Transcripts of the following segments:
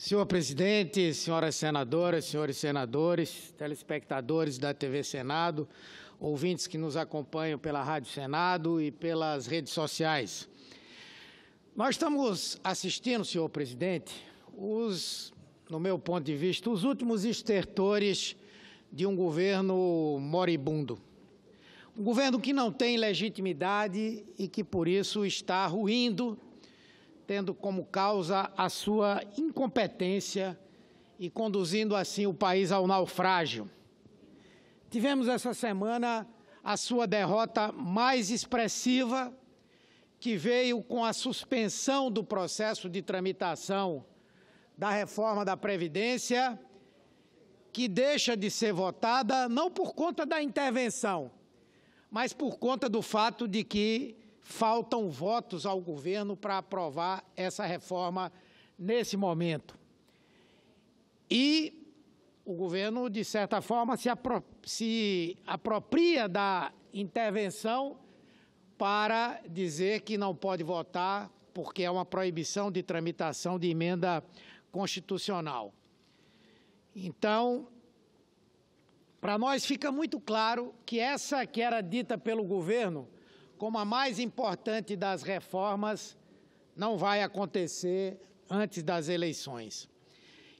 Senhor presidente, senhoras senadoras, senhores senadores, telespectadores da TV Senado, ouvintes que nos acompanham pela Rádio Senado e pelas redes sociais. Nós estamos assistindo, senhor presidente, os, no meu ponto de vista, os últimos estertores de um governo moribundo. Um governo que não tem legitimidade e que, por isso, está ruindo tendo como causa a sua incompetência e conduzindo assim o país ao naufrágio. Tivemos essa semana a sua derrota mais expressiva, que veio com a suspensão do processo de tramitação da reforma da Previdência, que deixa de ser votada não por conta da intervenção, mas por conta do fato de que faltam votos ao governo para aprovar essa reforma nesse momento. E o governo, de certa forma, se, apro se apropria da intervenção para dizer que não pode votar porque é uma proibição de tramitação de emenda constitucional. Então, para nós fica muito claro que essa que era dita pelo governo como a mais importante das reformas, não vai acontecer antes das eleições.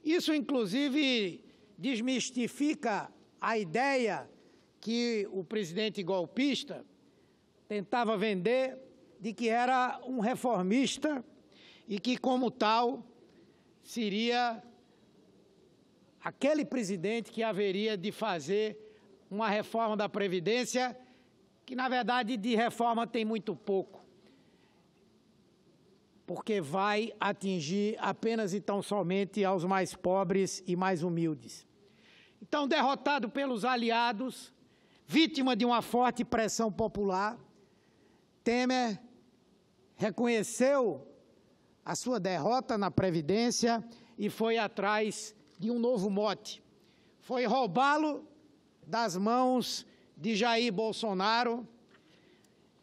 Isso, inclusive, desmistifica a ideia que o presidente golpista tentava vender de que era um reformista e que, como tal, seria aquele presidente que haveria de fazer uma reforma da Previdência que na verdade de reforma tem muito pouco, porque vai atingir apenas e tão somente aos mais pobres e mais humildes. Então, derrotado pelos aliados, vítima de uma forte pressão popular, Temer reconheceu a sua derrota na Previdência e foi atrás de um novo mote. Foi roubá-lo das mãos de Jair Bolsonaro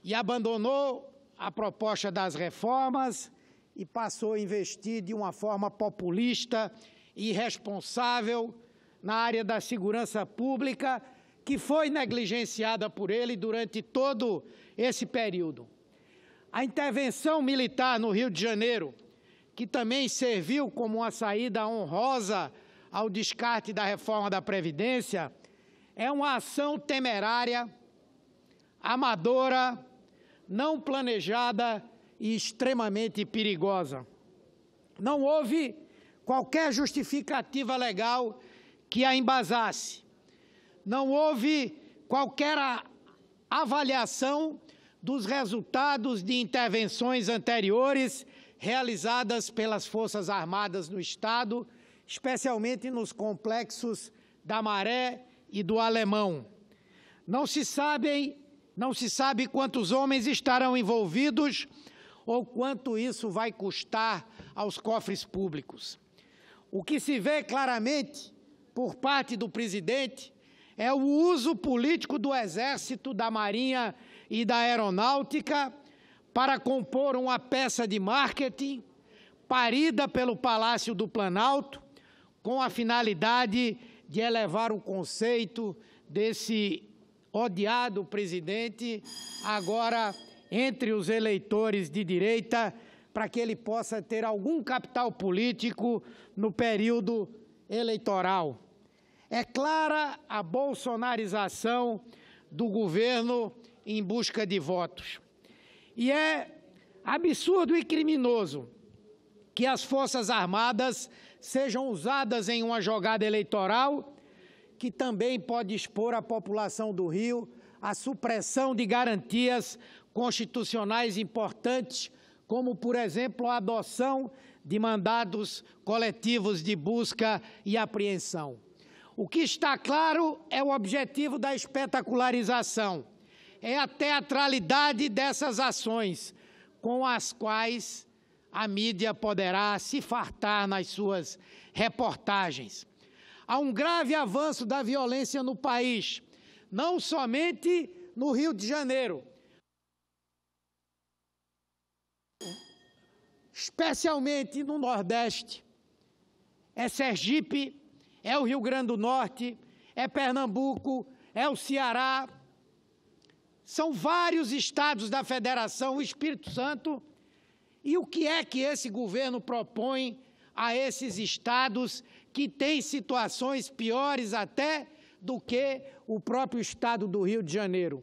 e abandonou a proposta das reformas e passou a investir de uma forma populista e irresponsável na área da segurança pública, que foi negligenciada por ele durante todo esse período. A intervenção militar no Rio de Janeiro, que também serviu como uma saída honrosa ao descarte da reforma da Previdência, é uma ação temerária, amadora, não planejada e extremamente perigosa. Não houve qualquer justificativa legal que a embasasse. Não houve qualquer avaliação dos resultados de intervenções anteriores realizadas pelas Forças Armadas no Estado, especialmente nos complexos da Maré e do alemão. Não se sabem, não se sabe quantos homens estarão envolvidos ou quanto isso vai custar aos cofres públicos. O que se vê claramente por parte do presidente é o uso político do Exército, da Marinha e da Aeronáutica para compor uma peça de marketing parida pelo Palácio do Planalto, com a finalidade de elevar o conceito desse odiado presidente, agora entre os eleitores de direita, para que ele possa ter algum capital político no período eleitoral. É clara a bolsonarização do governo em busca de votos. E é absurdo e criminoso que as Forças Armadas sejam usadas em uma jogada eleitoral que também pode expor a população do Rio à supressão de garantias constitucionais importantes, como, por exemplo, a adoção de mandados coletivos de busca e apreensão. O que está claro é o objetivo da espetacularização, é a teatralidade dessas ações, com as quais a mídia poderá se fartar nas suas reportagens. Há um grave avanço da violência no país, não somente no Rio de Janeiro, especialmente no Nordeste. É Sergipe, é o Rio Grande do Norte, é Pernambuco, é o Ceará. São vários estados da federação, o Espírito Santo e o que é que esse governo propõe a esses estados que têm situações piores até do que o próprio estado do Rio de Janeiro?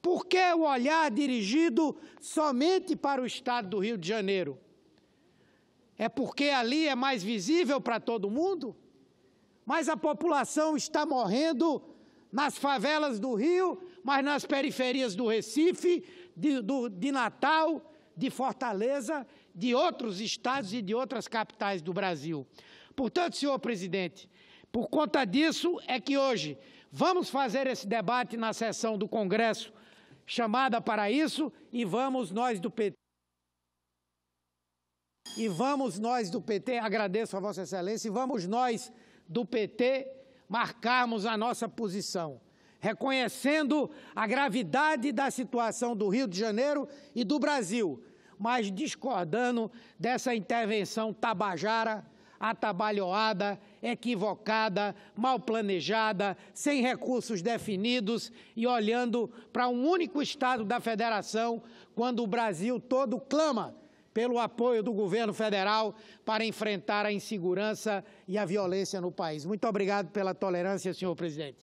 Por que o olhar dirigido somente para o estado do Rio de Janeiro? É porque ali é mais visível para todo mundo? Mas a população está morrendo nas favelas do Rio, mas nas periferias do Recife, de, do, de Natal, de Fortaleza, de outros estados e de outras capitais do Brasil. Portanto, senhor presidente, por conta disso é que hoje vamos fazer esse debate na sessão do Congresso chamada para isso e vamos nós do PT e vamos nós do PT, agradeço a Vossa Excelência, e vamos nós do PT marcarmos a nossa posição reconhecendo a gravidade da situação do Rio de Janeiro e do Brasil, mas discordando dessa intervenção tabajara, atabalhoada, equivocada, mal planejada, sem recursos definidos e olhando para um único estado da federação, quando o Brasil todo clama pelo apoio do governo federal para enfrentar a insegurança e a violência no país. Muito obrigado pela tolerância, senhor presidente.